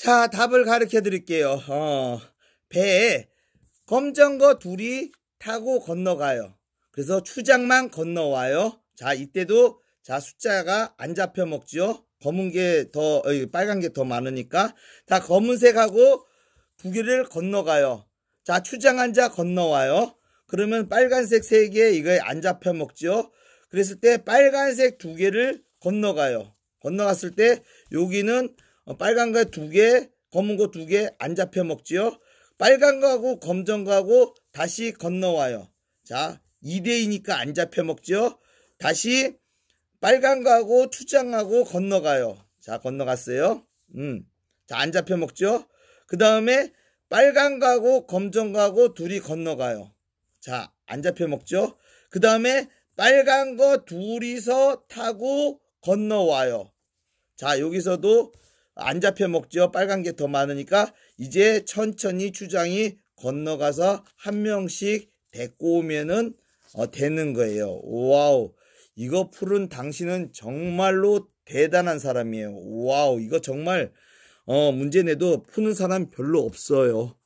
자, 답을 가르쳐 드릴게요. 어, 배에 검정거 둘이 타고 건너가요. 그래서 추장만 건너와요. 자, 이때도 자, 숫자가 안 잡혀 먹지요 검은 게 더, 어, 빨간 게 더 많으니까. 다 검은색하고 두 개를 건너가요. 자, 추장한 자 건너와요. 그러면 빨간색 세 개, 이거에 안 잡혀 먹지요 그랬을 때 빨간색 두 개를 건너가요. 건너갔을 때 여기는 어, 빨간 거 두 개, 검은 거 두 개 안 잡혀 먹지요. 빨간 거하고 검정 거하고 다시 건너와요. 자, 2대이니까 안 잡혀 먹지요. 다시 빨간 거하고 투장하고 건너가요. 자, 건너갔어요. 음. 자, 안 잡혀 먹죠? 그 다음에 빨간 거하고 검정 거하고 둘이 건너가요. 자, 안 잡혀 먹죠? 그 다음에 빨간 거 둘이서 타고 건너와요. 자, 여기서도 안 잡혀 먹죠. 빨간 게 더 많으니까 이제 천천히 추장이 건너가서 한 명씩 데리고 오면은 어, 되는 거예요. 와우. 이거 푸른 당신은 정말로 대단한 사람이에요. 와우. 이거 정말 어, 문제 내도 푸는 사람 별로 없어요.